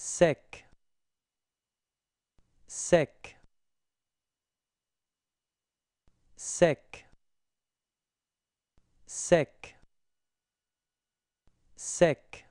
sec sec sec sec sec